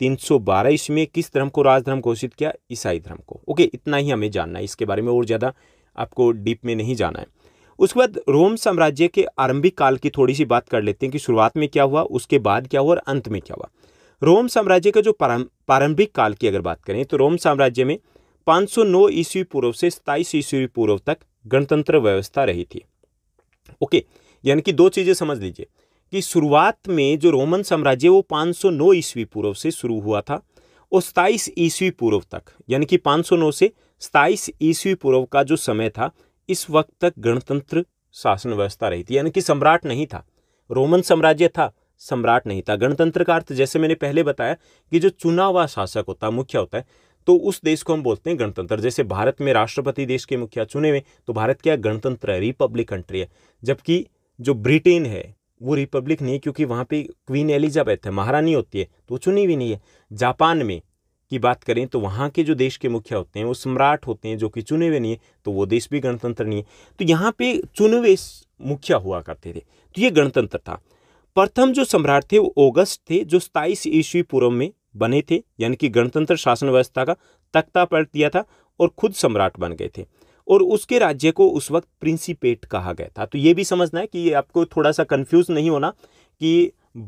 तीन सौ बारह ईस्वी में किस धर्म को राजधर्म घोषित किया ईसाई धर्म को ओके इतना ही हमें जानना है इसके बारे में और ज़्यादा आपको डीप में नहीं जाना है उसके बाद रोम साम्राज्य के आरंभिक काल की थोड़ी सी बात कर लेते हैं कि शुरुआत में क्या हुआ उसके बाद क्या हुआ और अंत में क्या हुआ रोम साम्राज्य का जो प्रारंभिक काल की अगर बात करें तो रोम साम्राज्य में 509 ईस्वी पूर्व से सताईस ईस्वी पूर्व तक गणतंत्र व्यवस्था रही थी ओके यानी कि दो चीज़ें समझ लीजिए कि शुरुआत में जो रोमन साम्राज्य वो 509 ईस्वी पूर्व से शुरू हुआ था और सताईस ईस्वी पूर्व तक यानी कि 509 से सताईस ईस्वी पूर्व का जो समय था इस वक्त तक गणतंत्र शासन व्यवस्था रही थी यानी कि सम्राट नहीं था रोमन साम्राज्य था सम्राट नहीं था गणतंत्र का अर्थ जैसे मैंने पहले बताया कि जो चुना हुआ शासक होता है मुख्य होता है तो उस देश को हम बोलते हैं गणतंत्र जैसे भारत में राष्ट्रपति देश के मुखिया चुने हुए तो भारत क्या गणतंत्र है रिपब्लिक कंट्री है जबकि जो ब्रिटेन है वो रिपब्लिक नहीं है क्योंकि वहाँ पे क्वीन एलिजाबेथ है महारानी होती है तो चुनी हुई नहीं है जापान में की बात करें तो वहाँ के जो देश के मुखिया होते हैं वो सम्राट होते हैं जो कि चुने हुए नहीं है तो वो देश भी गणतंत्र नहीं है तो यहाँ पे चुने हुए मुखिया हुआ करते थे तो ये गणतंत्र था प्रथम जो सम्राट थे वो ऑगस्ट थे जो सताईस ईस्वी पूर्व में बने थे यानी कि गणतंत्र शासन व्यवस्था का तख्ता पलट दिया था और खुद सम्राट बन गए थे और उसके राज्य को उस वक्त प्रिंसिपेट कहा गया था तो ये भी समझना है कि आपको थोड़ा सा कन्फ्यूज़ नहीं होना कि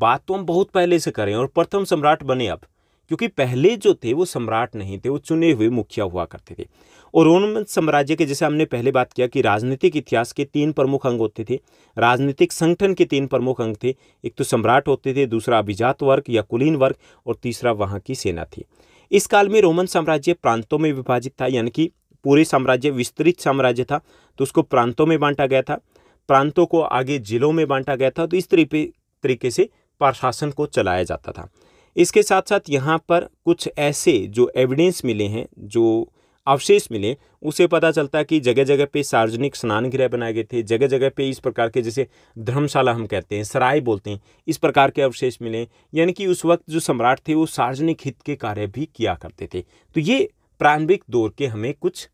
बात तो हम बहुत पहले से करें और प्रथम सम्राट बने अब क्योंकि पहले जो थे वो सम्राट नहीं थे वो चुने हुए मुखिया हुआ करते थे और रोमन साम्राज्य के जैसे हमने पहले बात किया कि राजनीतिक इतिहास के तीन प्रमुख अंग होते थे राजनीतिक संगठन के तीन प्रमुख अंग थे एक तो सम्राट होते थे दूसरा अभिजात वर्ग या कुलीन वर्ग और तीसरा वहाँ की सेना थी इस काल में रोमन साम्राज्य प्रांतों में विभाजित था यानी कि पूरी साम्राज्य विस्तृत साम्राज्य था तो उसको प्रांतों में बांटा गया था प्रांतों को आगे जिलों में बांटा गया था तो इस तरीके तरीके से प्रशासन को चलाया जाता था इसके साथ साथ यहाँ पर कुछ ऐसे जो एविडेंस मिले हैं जो अवशेष मिले उसे पता चलता कि जगह जगह पे सार्वजनिक स्नान गृह बनाए गए थे जगह जगह पे इस प्रकार के जैसे धर्मशाला हम कहते हैं सराय बोलते हैं इस प्रकार के अवशेष मिले यानी कि उस वक्त जो सम्राट थे वो सार्वजनिक हित के कार्य भी किया करते थे तो ये प्रारंभिक दौर के हमें कुछ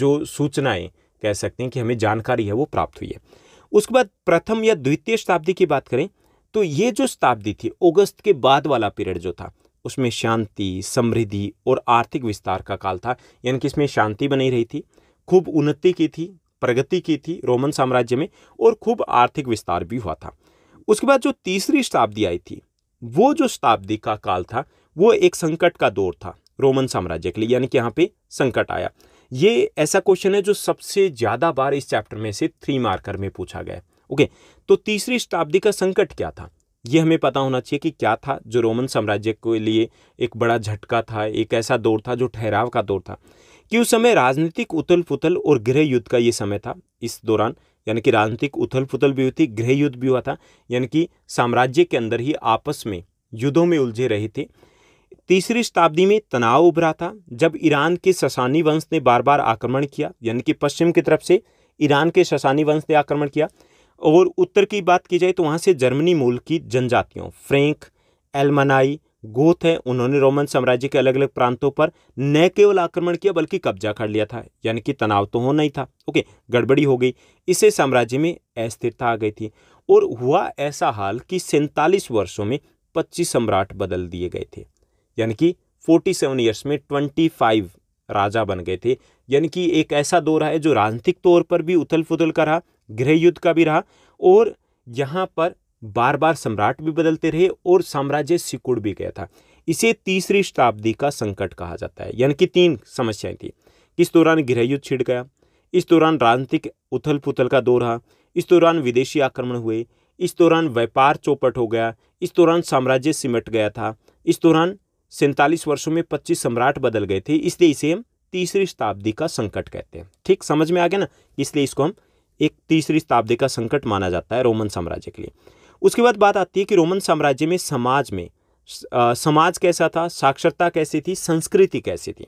जो सूचनाएं कह सकते हैं कि हमें जानकारी है वो प्राप्त हुई है उसके बाद प्रथम या द्वितीय शताब्दी की बात करें तो ये जो शताब्दी थी अगस्त के बाद वाला पीरियड जो था उसमें शांति समृद्धि और आर्थिक विस्तार का काल था यानी कि इसमें शांति बनी रही थी खूब उन्नति की थी प्रगति की थी रोमन साम्राज्य में और खूब आर्थिक विस्तार भी हुआ था उसके बाद जो तीसरी शताब्दी आई थी वो जो शताब्दी का काल था वो एक संकट का दौर था रोमन साम्राज्य के लिए यानी कि यहाँ पे संकट आया ये ऐसा क्वेश्चन है जो सबसे ज़्यादा बार इस चैप्टर में से थ्री मार्कर में पूछा गया ओके तो तीसरी शताब्दी का संकट क्या था ये हमें पता होना चाहिए कि क्या था जो रोमन साम्राज्य के लिए एक बड़ा झटका था एक ऐसा दौर था जो ठहराव का दौर था कि उस समय राजनीतिक उथल पुथल और गृह युद्ध का ये समय था इस दौरान यानी कि राजनीतिक उथल पुथल भी हुई थी गृह युद्ध भी हुआ था यानी कि साम्राज्य के अंदर ही आपस में युद्धों में उलझे रहे थे तीसरी शताब्दी में तनाव उभरा था जब ईरान के ससानी वंश ने बार बार आक्रमण किया यानी कि पश्चिम की तरफ से ईरान के ससानी वंश ने आक्रमण किया और उत्तर की बात की जाए तो वहाँ से जर्मनी मूल की जनजातियों फ्रेंक एलमनाई गोथ है उन्होंने रोमन साम्राज्य के अलग अलग प्रांतों पर न केवल आक्रमण किया बल्कि कब्जा कर लिया था यानी कि तनाव तो होना ही था ओके गड़बड़ी हो गई इससे साम्राज्य में अस्थिरता आ गई थी और हुआ ऐसा हाल कि सैंतालीस वर्षों में पच्चीस सम्राट बदल दिए गए थे यानी कि 47 ईयर्स में 25 राजा बन गए थे यानी कि एक ऐसा दौर है जो राजनीतिक तौर पर भी उथल फुथल का रहा गृह युद्ध का भी रहा और यहाँ पर बार बार सम्राट भी बदलते रहे और साम्राज्य सिकुड़ भी गया था इसे तीसरी शताब्दी का संकट कहा जाता है यानी कि तीन समस्याएं थी किस दौरान गृह युद्ध छिड़ गया इस दौरान राजनीतिक उथल पुथल का दौर रहा इस दौरान विदेशी आक्रमण हुए इस दौरान व्यापार चौपट हो गया इस दौरान साम्राज्य सिमट गया था इस दौरान सैंतालीस वर्षों में पच्चीस सम्राट बदल गए थे इसलिए इसे हम तीसरी शताब्दी का संकट कहते हैं ठीक समझ में आ गया ना इसलिए इसको हम एक तीसरी शताब्दी का संकट माना जाता है रोमन साम्राज्य के लिए उसके बाद बात आती है कि रोमन साम्राज्य में समाज में आ, समाज कैसा था साक्षरता कैसी थी संस्कृति कैसी थी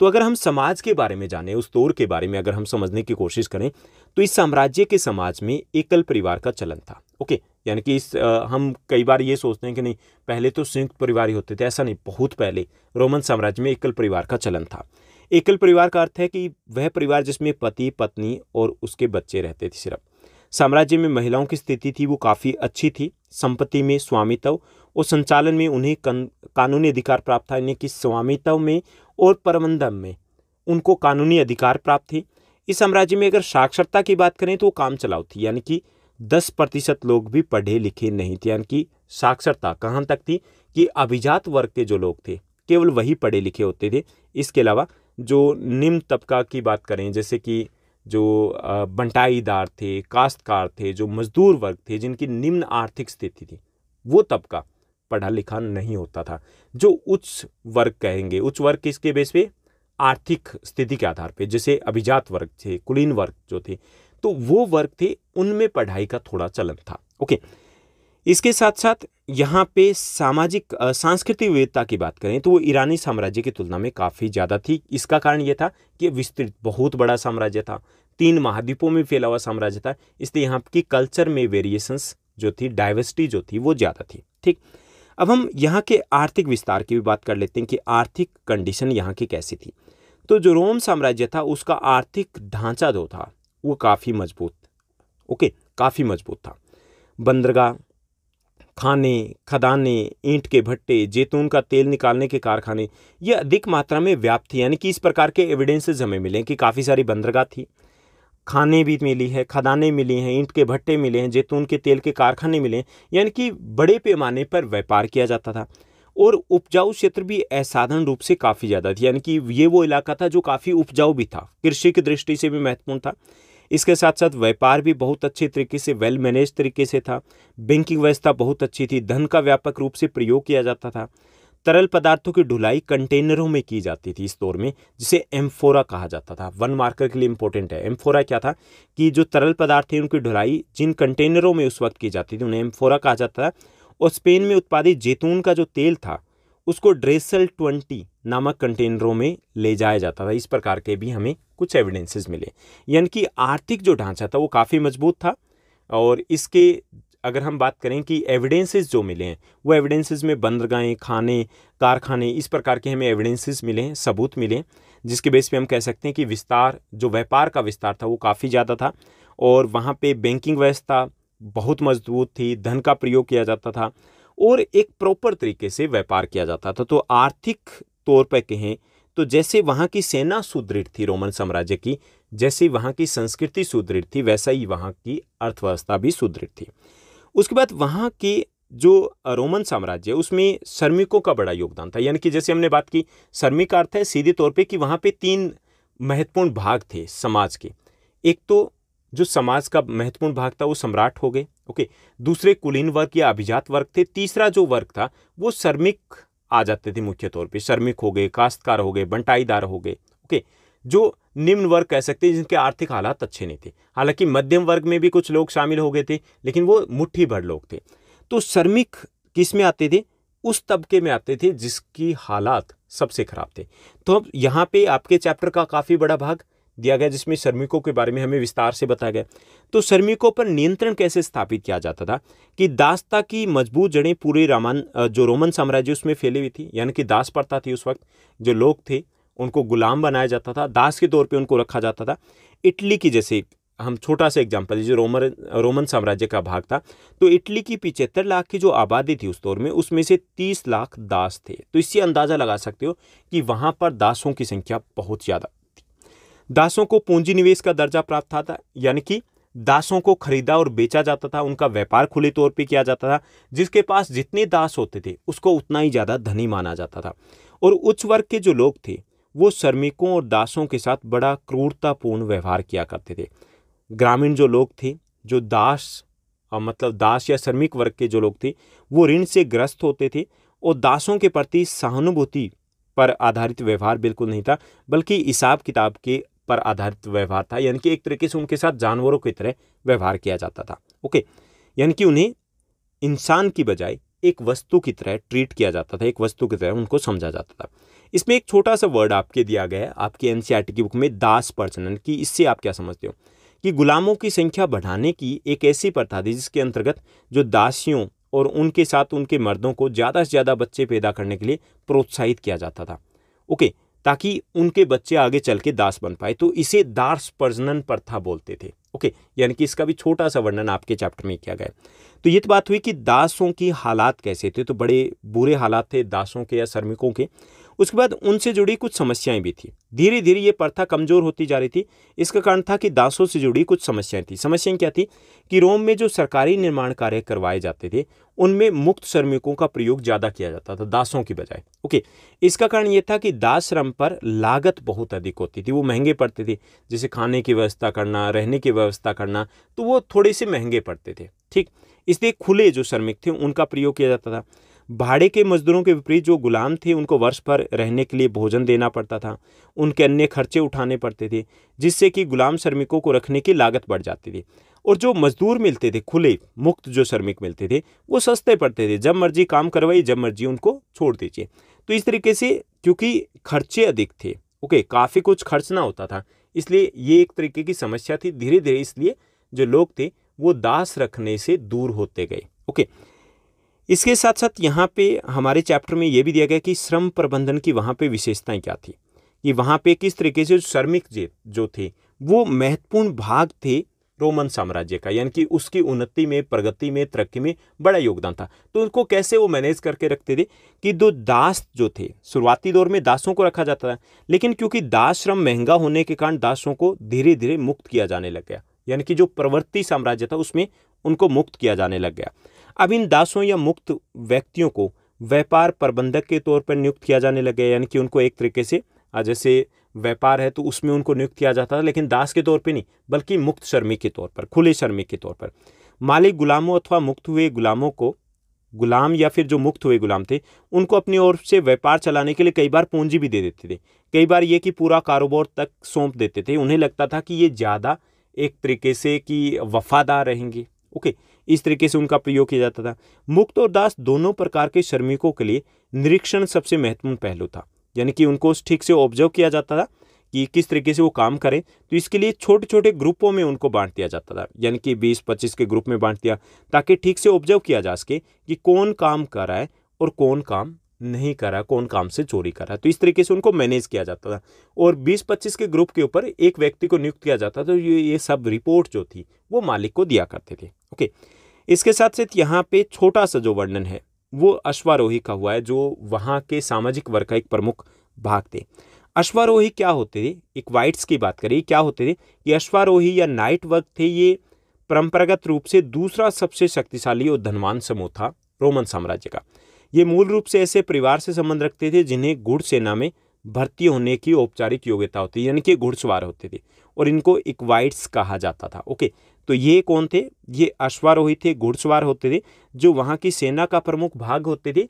तो अगर हम समाज के बारे में जाने उस दौर के बारे में अगर हम समझने की कोशिश करें तो इस साम्राज्य के समाज में एकल परिवार का चलन था ओके यानी कि इस आ, हम कई बार ये सोचते हैं कि नहीं पहले तो संयुक्त परिवार ही होते थे ऐसा नहीं बहुत पहले रोमन साम्राज्य में एकल परिवार का चलन था एकल परिवार का अर्थ है कि वह परिवार जिसमें पति पत्नी और उसके बच्चे रहते थे सिर्फ साम्राज्य में महिलाओं की स्थिति थी वो काफ़ी अच्छी थी संपत्ति में स्वामित्व और संचालन में उन्हें कानूनी अधिकार प्राप्त था यानी कि स्वामित्व में और प्रबंधन में उनको कानूनी अधिकार प्राप्त थे इस साम्राज्य में अगर साक्षरता की बात करें तो वो काम चलाओ थी यानी कि दस प्रतिशत लोग भी पढ़े लिखे नहीं थे यानी कि साक्षरता कहाँ तक थी कि अभिजात वर्ग के जो लोग थे केवल वही पढ़े लिखे होते थे इसके अलावा जो निम्न तबका की बात करें जैसे कि जो बंटाईदार थे काश्तकार थे जो मजदूर वर्ग थे जिनकी निम्न आर्थिक स्थिति थी वो तबका पढ़ा लिखा नहीं होता था जो उच्च वर्ग कहेंगे उच्च वर्ग किसके बेस पे आर्थिक स्थिति के आधार पे जैसे अभिजात वर्ग थे कुलीन वर्ग जो थे तो वो वर्ग थे उनमें पढ़ाई का थोड़ा चलन था ओके इसके साथ साथ यहाँ पे सामाजिक सांस्कृतिक विविधता की बात करें तो वो ईरानी साम्राज्य की तुलना में काफ़ी ज़्यादा थी इसका कारण ये था कि विस्तृत बहुत बड़ा साम्राज्य था तीन महाद्वीपों में फैला हुआ साम्राज्य था इसलिए यहाँ की कल्चर में वेरिएशंस जो थी डाइवर्सिटी जो थी वो ज़्यादा थी ठीक अब हम यहाँ के आर्थिक विस्तार की भी बात कर लेते हैं कि आर्थिक कंडीशन यहाँ की कैसी थी तो जो रोम साम्राज्य था उसका आर्थिक ढांचा जो था वो काफ़ी मजबूत ओके काफ़ी मजबूत था बंदरगाह खाने खदाने ईंट के भट्टे जैतून का तेल निकालने के कारखाने ये अधिक मात्रा में व्याप्त थे यानी कि इस प्रकार के एविडेंसेज हमें मिले कि काफ़ी सारी बंदरगाह थी खाने भी मिली है खदाने मिली हैं ईंट के भट्टे मिले हैं जैतून के तेल के कारखाने मिले हैं यानी कि बड़े पैमाने पर व्यापार किया जाता था और उपजाऊ क्षेत्र भी असाधारण रूप से काफ़ी ज़्यादा थी यानी कि ये वो इलाका था जो काफ़ी उपजाऊ भी था कृषि की दृष्टि से भी महत्वपूर्ण था इसके साथ साथ व्यापार भी बहुत अच्छे तरीके से वेल मैनेज तरीके से था बैंकिंग व्यवस्था बहुत अच्छी थी धन का व्यापक रूप से प्रयोग किया जाता था तरल पदार्थों की ढुलाई कंटेनरों में की जाती थी इस दौर में जिसे एम्फोरा कहा जाता था वन मार्कर के लिए इंपॉर्टेंट है एम्फोरा क्या था कि जो तरल पदार्थ थे उनकी ढुलाई जिन कंटेनरों में उस वक्त की जाती थी उन्हें एम्फोरा कहा जाता था और स्पेन में उत्पादित जैतून का जो तेल था उसको ड्रेसल ट्वेंटी नामक कंटेनरों में ले जाया जाता था इस प्रकार के भी हमें कुछ एविडेंसेस मिले यानी कि आर्थिक जो ढांचा था वो काफ़ी मजबूत था और इसके अगर हम बात करें कि एविडेंसेस जो मिले हैं वो एविडेंसेस में बंदरगाहें खाने कारखाने इस प्रकार के हमें एविडेंसेस मिले हैं सबूत मिले जिसके बेस पे हम कह सकते हैं कि विस्तार जो व्यापार का विस्तार था वो काफ़ी ज़्यादा था और वहाँ पे बैंकिंग व्यवस्था बहुत मजबूत थी धन का प्रयोग किया जाता था और एक प्रॉपर तरीके से व्यापार किया जाता था तो आर्थिक तौर पर कहें तो जैसे वहाँ की सेना सुदृढ़ थी रोमन साम्राज्य की जैसे वहाँ की संस्कृति सुदृढ़ थी वैसा ही वहाँ की अर्थव्यवस्था भी सुदृढ़ थी उसके बाद वहाँ की जो रोमन साम्राज्य उसमें श्रमिकों का बड़ा योगदान था यानी कि जैसे हमने बात की श्रमिक अर्थ है सीधे तौर पे कि वहाँ पे तीन महत्वपूर्ण भाग थे समाज के एक तो जो समाज का महत्वपूर्ण भाग था वो सम्राट हो गए ओके दूसरे कुलीन वर्ग या अभिजात वर्ग थे तीसरा जो वर्ग था वो श्रमिक आ जाते थे मुख्य तौर पे श्रमिक हो गए काश्तकार हो गए बंटाईदार हो गए ओके जो निम्न वर्ग कह सकते हैं जिनके आर्थिक हालात अच्छे नहीं थे हालांकि मध्यम वर्ग में भी कुछ लोग शामिल हो गए थे लेकिन वो मुट्ठी भर लोग थे तो श्रमिक किस में आते थे उस तबके में आते थे जिसकी हालात सबसे खराब थे तो अब यहाँ पे आपके चैप्टर का काफ़ी बड़ा भाग दिया गया जिसमें श्रमिकों के बारे में हमें विस्तार से बताया गया तो श्रमिकों पर नियंत्रण कैसे स्थापित किया जाता था कि दासता की मजबूत जड़ें पूरे रामान जो रोमन साम्राज्य उसमें फैली हुई थी यानी कि दास प्रथा थी उस वक्त जो लोग थे उनको गुलाम बनाया जाता था दास के तौर पर उनको रखा जाता था इटली की जैसे हम छोटा सा एग्जाम्पल जो रोमन रोमन साम्राज्य का भाग था तो इटली की पिचहत्तर लाख की जो आबादी थी उस दौर में उसमें से तीस लाख दास थे तो इससे अंदाज़ा लगा सकते हो कि वहाँ पर दासों की संख्या बहुत ज़्यादा दासों को पूंजी निवेश का दर्जा प्राप्त था, था यानी कि दासों को खरीदा और बेचा जाता था उनका व्यापार खुले तौर पे किया जाता था जिसके पास जितने दास होते थे उसको उतना ही ज़्यादा धनी माना जाता था और उच्च वर्ग के जो लोग थे वो श्रमिकों और दासों के साथ बड़ा क्रूरतापूर्ण व्यवहार किया करते थे ग्रामीण जो लोग थे जो दास मतलब दास या श्रमिक वर्ग के जो लोग थे वो ऋण से ग्रस्त होते थे और दासों के प्रति सहानुभूति पर आधारित व्यवहार बिल्कुल नहीं था बल्कि हिसाब किताब के पर आधारित व्यवहार था यानी कि एक तरीके से उनके साथ जानवरों की तरह व्यवहार किया जाता था ओके यानी कि उन्हें इंसान की बजाय एक वस्तु की तरह ट्रीट किया जाता था एक वस्तु की तरह उनको समझा जाता था इसमें एक छोटा सा वर्ड आपके दिया गया है आपके एन की बुक में दास पर्सन कि इससे आप क्या समझते हो कि गुलामों की संख्या बढ़ाने की एक ऐसी प्रथा थी जिसके अंतर्गत जो दासियों और उनके साथ उनके मर्दों को ज़्यादा से ज़्यादा बच्चे पैदा करने के लिए प्रोत्साहित किया जाता था ओके ताकि उनके बच्चे आगे चल के दास बन पाए तो इसे दास प्रजनन प्रथा बोलते थे ओके यानी कि इसका भी छोटा सा वर्णन आपके चैप्टर में किया गया तो ये तो बात हुई कि दासों की हालात कैसे थे तो बड़े बुरे हालात थे दासों के या श्रमिकों के उसके बाद उनसे जुड़ी कुछ समस्याएं भी थी धीरे धीरे ये प्रथा कमज़ोर होती जा रही थी इसका कारण था कि दासों से जुड़ी कुछ समस्याएं थी समस्याएं क्या थी कि रोम में जो सरकारी निर्माण कार्य करवाए जाते थे उनमें मुक्त श्रमिकों का प्रयोग ज़्यादा किया जाता था दासों की बजाय ओके इसका कारण ये था कि दास श्रम पर लागत बहुत अधिक होती थी वो महंगे पड़ते थे जैसे खाने की व्यवस्था करना रहने की व्यवस्था करना तो वो थोड़े से महंगे पड़ते थे ठीक इसलिए खुले जो श्रमिक थे उनका प्रयोग किया जाता था भाड़े के मजदूरों के विपरीत जो गुलाम थे उनको वर्ष भर रहने के लिए भोजन देना पड़ता था उनके अन्य खर्चे उठाने पड़ते थे जिससे कि गुलाम श्रमिकों को रखने की लागत बढ़ जाती थी और जो मजदूर मिलते थे खुले मुक्त जो श्रमिक मिलते थे वो सस्ते पड़ते थे जब मर्जी काम करवाइए जब मर्जी उनको छोड़ दीजिए तो इस तरीके से क्योंकि खर्चे अधिक थे ओके काफ़ी कुछ खर्च ना होता था इसलिए ये एक तरीके की समस्या थी धीरे धीरे इसलिए जो लोग थे वो दास रखने से दूर होते गए ओके इसके साथ साथ यहाँ पे हमारे चैप्टर में ये भी दिया गया कि श्रम प्रबंधन की वहाँ पे विशेषताएं क्या थी कि वहाँ पे किस तरीके से श्रमिक जो थे वो महत्वपूर्ण भाग थे रोमन साम्राज्य का यानी कि उसकी उन्नति में प्रगति में तरक्की में बड़ा योगदान था तो उनको कैसे वो मैनेज करके रखते थे कि दो दास जो थे शुरुआती दौर में दासों को रखा जाता था लेकिन क्योंकि दास श्रम महंगा होने के कारण दासों को धीरे धीरे मुक्त किया जाने लग गया यानी कि जो प्रवृत्ति साम्राज्य था उसमें उनको मुक्त किया जाने लग गया अब इन दासों या मुक्त व्यक्तियों को व्यापार प्रबंधक के तौर पर नियुक्त किया जाने लगे यानी कि उनको एक तरीके से जैसे व्यापार है तो उसमें उनको नियुक्त किया जाता था लेकिन दास के तौर पर नहीं बल्कि मुक्त शर्मी के तौर पर खुले शर्मी के तौर पर मालिक गुलामों अथवा मुक्त हुए गुलामों को गुलाम या फिर जो मुक्त हुए गुलाम थे उनको अपनी ओर से व्यापार चलाने के लिए कई बार पूंजी भी दे देते थे कई बार ये कि पूरा कारोबार तक सौंप देते थे उन्हें लगता था कि ये ज़्यादा एक तरीके से कि वफादार रहेंगे ओके इस तरीके से उनका प्रयोग किया जाता था मुक्त और दास दोनों प्रकार के श्रमिकों के लिए निरीक्षण सबसे महत्वपूर्ण पहलू था यानी कि उनको ठीक से ऑब्जर्व किया जाता था कि किस तरीके से वो काम करें तो इसके लिए छोटे छोटे ग्रुपों में उनको बांट दिया जाता था यानी कि बीस पच्चीस के ग्रुप में बांट दिया ताकि ठीक से ऑब्जर्व किया जा सके कि कौन काम कर रहा है और कौन काम नहीं करा कौन काम से चोरी करा तो इस तरीके से उनको मैनेज किया जाता था और 20-25 के ग्रुप के ऊपर एक व्यक्ति को नियुक्त किया जाता था तो ये ये सब रिपोर्ट जो थी वो मालिक को दिया करते थे ओके इसके साथ साथ यहाँ पे छोटा सा जो वर्णन है वो अश्वारोही का हुआ है जो वहाँ के सामाजिक वर्ग का एक प्रमुख भाग थे अश्वारोही क्या होते थे एक वाइट्स की बात करें क्या होते थे ये अश्वारोही या नाइट वर्ग थे ये परंपरागत रूप से दूसरा सबसे शक्तिशाली और धनवान समूह था रोमन साम्राज्य का ये मूल रूप से ऐसे परिवार से संबंध रखते थे जिन्हें घुड़सेना सेना में भर्ती होने की औपचारिक योग्यता होती यानी कि घुड़सवार होते थे और इनको इक्वाइट्स कहा जाता था ओके तो ये कौन थे ये अश्वारोही थे घुड़सवार होते थे जो वहाँ की सेना का प्रमुख भाग होते थे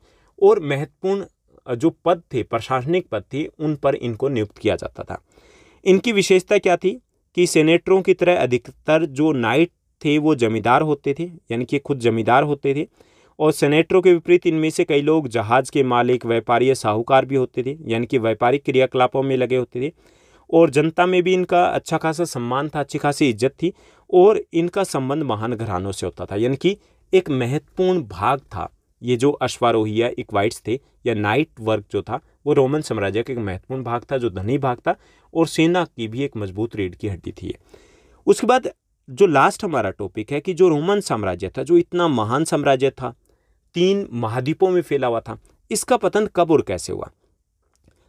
और महत्वपूर्ण जो पद थे प्रशासनिक पद थे उन पर इनको नियुक्त किया जाता था इनकी विशेषता क्या थी कि सेनेटरों की तरह अधिकतर जो नाइट थे वो जमींदार होते थे यानी कि खुद जमींदार होते थे और सेनेटरों के विपरीत इनमें से कई लोग जहाज के मालिक व्यापारी या साहूकार भी होते थे यानी कि व्यापारिक क्रियाकलापों में लगे होते थे और जनता में भी इनका अच्छा खासा सम्मान था अच्छी खासी इज्जत थी और इनका संबंध महान घरानों से होता था यानी कि एक महत्वपूर्ण भाग था ये जो अश्वारोही या इक्वाइट्स थे या नाइट वर्क जो था वो रोमन साम्राज्य का एक महत्वपूर्ण भाग था जो धनी भाग था और सेना की भी एक मजबूत रीढ़ की हड्डी थी उसके बाद जो लास्ट हमारा टॉपिक है कि जो रोमन साम्राज्य था जो इतना महान साम्राज्य था तीन महाद्वीपों में फैला हुआ था इसका पतन कब और कैसे हुआ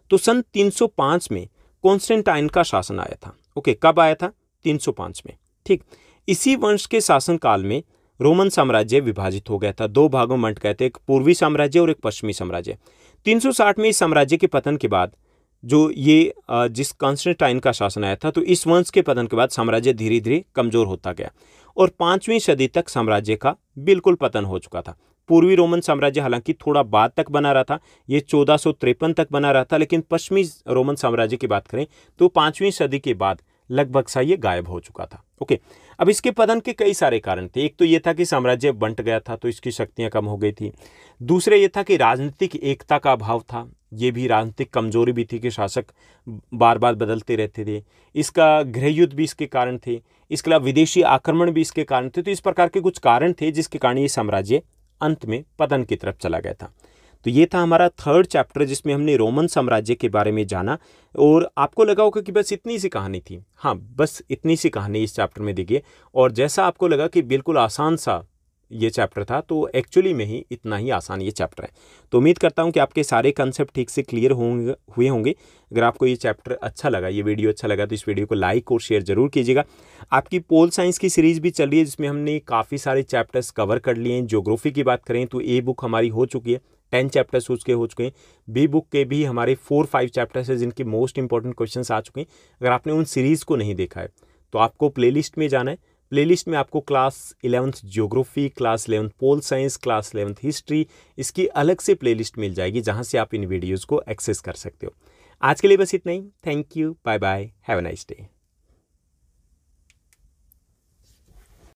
तो सन 305 में कॉन्स्टेंटाइन का शासन आया था ओके कब आया था 305 में ठीक इसी वंश के शासनकाल में रोमन साम्राज्य विभाजित हो गया था दो भागों में गए थे एक पूर्वी साम्राज्य और एक पश्चिमी साम्राज्य 360 में इस साम्राज्य के पतन के बाद जो ये जिस कॉन्स्टेंटाइन का शासन आया था तो इस वंश के पतन के बाद साम्राज्य धीरे धीरे कमजोर होता गया और पांचवी सदी तक साम्राज्य का बिल्कुल पतन हो चुका था पूर्वी रोमन साम्राज्य हालांकि थोड़ा बाद तक बना रहा था ये चौदह तक बना रहा था लेकिन पश्चिमी रोमन साम्राज्य की बात करें तो पाँचवीं सदी के बाद लगभग सा ये गायब हो चुका था ओके अब इसके पतन के कई सारे कारण थे एक तो ये था कि साम्राज्य बंट गया था तो इसकी शक्तियां कम हो गई थी दूसरे ये था कि राजनीतिक एकता का अभाव था ये भी राजनीतिक कमजोरी भी थी कि शासक बार बार बदलते रहते थे इसका गृह युद्ध भी इसके कारण थे इसके अलावा विदेशी आक्रमण भी इसके कारण थे तो इस प्रकार के कुछ कारण थे जिसके कारण ये साम्राज्य अंत में पतन की तरफ चला गया था तो ये था हमारा थर्ड चैप्टर जिसमें हमने रोमन साम्राज्य के बारे में जाना और आपको लगा होगा कि बस इतनी सी कहानी थी हाँ बस इतनी सी कहानी इस चैप्टर में देखिए और जैसा आपको लगा कि बिल्कुल आसान सा ये चैप्टर था तो एक्चुअली में ही इतना ही आसान ये चैप्टर है तो उम्मीद करता हूँ कि आपके सारे कंसेप्ट ठीक से क्लियर होंगे हुए होंगे अगर आपको ये चैप्टर अच्छा लगा ये वीडियो अच्छा लगा तो इस वीडियो को लाइक और शेयर जरूर कीजिएगा आपकी पोल साइंस की सीरीज़ भी चल रही है जिसमें हमने काफ़ी सारे चैप्टर्स कवर कर लिए हैं जोग्राफी की बात करें तो ए बुक हमारी हो चुकी है टेन चैप्टर्स उसके हो चुके हैं बी बुक के भी हमारे फोर फाइव चैप्टर्स हैं जिनके मोस्ट इंपॉर्टेंट क्वेश्चन आ चुके हैं अगर आपने उन सीरीज़ को नहीं देखा है तो आपको प्ले में जाना है प्लेलिस्ट में आपको class eleventh geography class eleventh pol science class eleventh history इसकी अलग से प्लेलिस्ट मिल जाएगी जहाँ से आप इन वीडियोज़ को एक्सेस कर सकते हो आज के लिए बस इतना ही thank you bye bye have a nice day